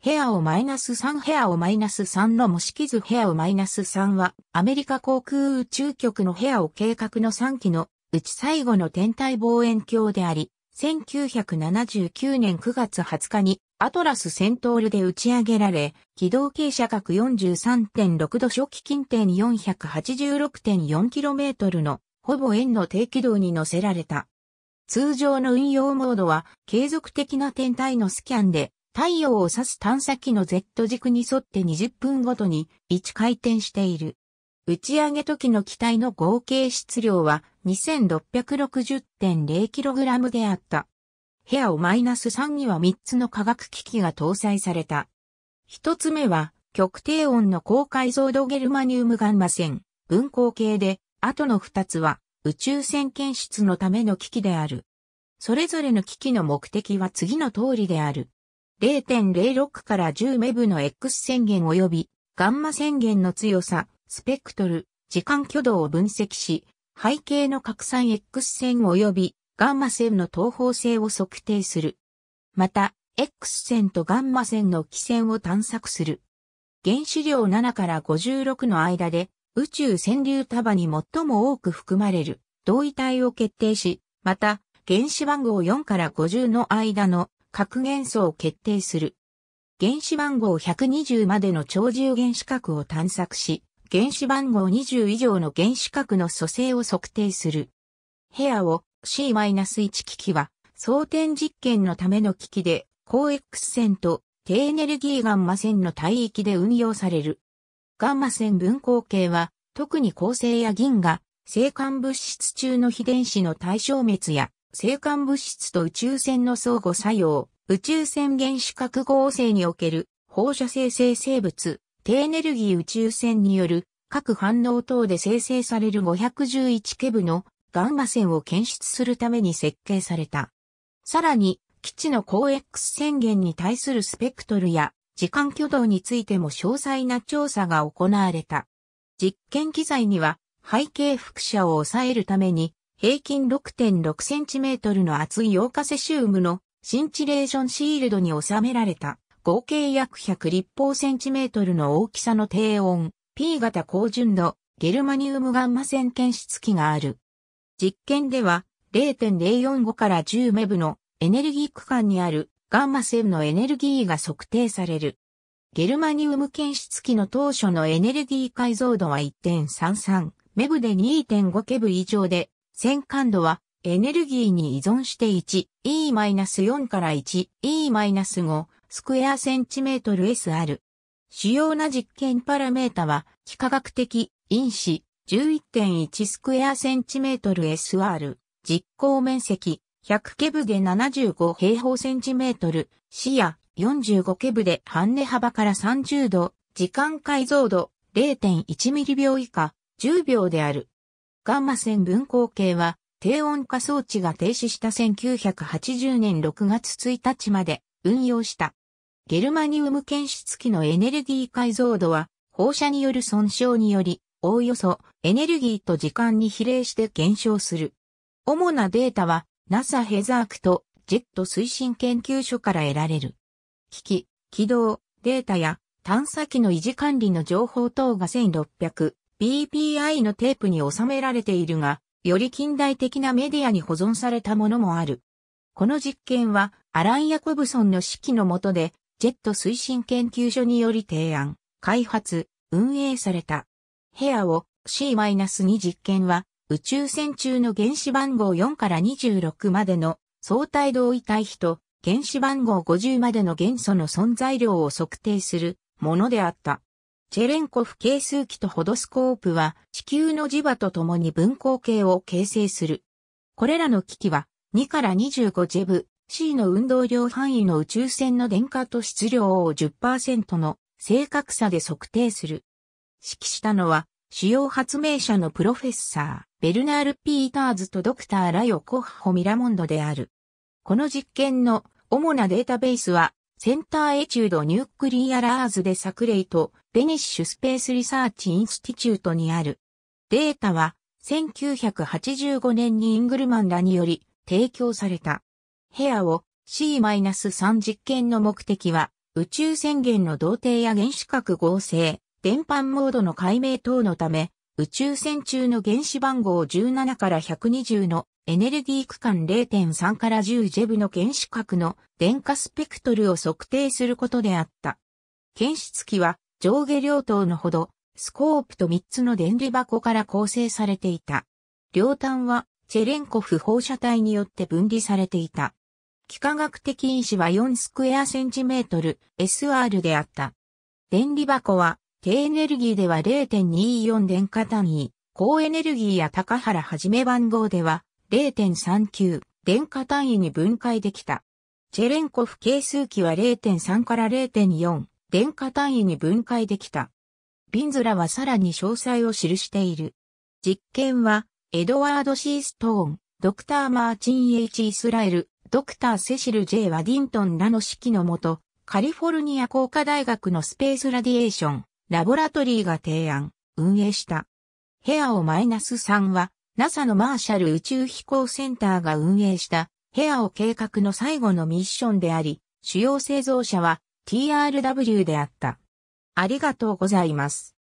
ヘアをマイナス3ヘアをマイナス3の模式図ヘアをマイナス3は、アメリカ航空宇宙局のヘアを計画の3機のうち最後の天体望遠鏡であり、1979年9月20日にアトラスセントールで打ち上げられ、軌道傾斜角43.6度初期近点 486.4km のほぼ円の低軌道に乗せられた。通常の運用モードは継続的な天体のスキャンで太陽を指す探査機の Z 軸に沿って20分ごとに1回転している。打ち上げ時の機体の合計質量は 2660.0kg であった。部屋をマイナス3には3つの化学機器が搭載された。1つ目は極低温の高解像度ゲルマニウムガンマ線、分光系で、あとの2つは宇宙船検出のための機器である。それぞれの機器の目的は次の通りである。0.06から10メブの X 宣言及びガンマ宣言の強さ、スペクトル、時間挙動を分析し、背景の拡散 X 線及びガンマ線の等方性を測定する。また、X 線とガンマ線の基線を探索する。原子量7から56の間で宇宙線流束に最も多く含まれる同位体を決定し、また原子番号4から50の間の核元素を決定する。原子番号120までの超重原子核を探索し、原子番号20以上の原子核の組成を測定する。ヘアを C-1 機器は、装填実験のための機器で、高 X 線と低エネルギーガンマ線の帯域で運用される。ガンマ線分光系は、特に恒星や銀河、星間物質中の非電子の対消滅や星間物質と宇宙船の相互作用、宇宙船原子核合成における放射性生成物、低エネルギー宇宙船による各反応等で生成される511ケブのガンマ線を検出するために設計された。さらに、基地の高 X 宣言に対するスペクトルや時間挙動についても詳細な調査が行われた。実験機材には背景輻射を抑えるために平均 6.6cm の厚い溶ーカセシウムのシンチレーションシールドに収められた合計約100立方センチメートルの大きさの低温 P 型高純度ゲルマニウムガンマ線検出器がある。実験では0.045から10メブのエネルギー区間にあるガンマ線のエネルギーが測定される。ゲルマニウム検出器の当初のエネルギー解像度は1.33メブで2.5ケブ以上で戦感度はエネルギーに依存して 1E-4 から 1E-5 スクエアセンチメートル S r 主要な実験パラメータは、幾何学的因子11.1スクエアセンチメートル SR、実行面積100ケブで75平方センチメートル、視野45ケブで半値幅から30度、時間解像度0.1ミリ秒以下、10秒である。ガンマ線分光計は、低温化装置が停止した1980年6月1日まで運用した。ゲルマニウム検出機のエネルギー解像度は、放射による損傷により、おおよそエネルギーと時間に比例して減少する。主なデータは NASA ヘザークとジェット推進研究所から得られる。機器、軌道、データや探査機の維持管理の情報等が1600、BPI のテープに収められているが、より近代的なメディアに保存されたものもある。この実験は、アラン・ヤコブソンの指揮の下で、ジェット推進研究所により提案、開発、運営された。ヘアを C-2 実験は、宇宙船中の原子番号4から26までの相対同位体比と原子番号50までの元素の存在量を測定するものであった。チェレンコフ係数機とホドスコープは地球の磁場と共に分光系を形成する。これらの機器は2から25ジェブ C の運動量範囲の宇宙船の電荷と質量を10%の正確さで測定する。指揮したのは主要発明者のプロフェッサー、ベルナール・ピーターズとドクター・ラヨ・コッホ・ミラモンドである。この実験の主なデータベースは、センターエチュード・ニュークリアラーズで作例と、ベニッシュスペースリサーチインスティチュートにある。データは1985年にイングルマンらにより提供された。ヘアを C-3 実験の目的は宇宙宣言の同定や原子核合成、電波モードの解明等のため、宇宙船中の原子番号17から120のエネルギー区間0.3から10ジェブの原子核の電化スペクトルを測定することであった。検出器は上下両頭のほど、スコープと3つの電離箱から構成されていた。両端は、チェレンコフ放射体によって分離されていた。幾何学的因子は4スクエアセンチメートル SR であった。電離箱は低エネルギーでは0.24電化単位、高エネルギーや高原はじめ番号では0.39電化単位に分解できた。チェレンコフ係数機は0.3から0.4電化単位に分解できた。ビンズラはさらに詳細を記している。実験は、エドワード・シー・ストーン、ドクター・マーチン・ H・ イスラエル、ドクター・セシル・ J・ ワディントンらの指揮のもと、カリフォルニア工科大学のスペース・ラディエーション、ラボラトリーが提案、運営した。ヘアオ -3 は、NASA のマーシャル宇宙飛行センターが運営した、ヘアオ計画の最後のミッションであり、主要製造者は、TRW であった。ありがとうございます。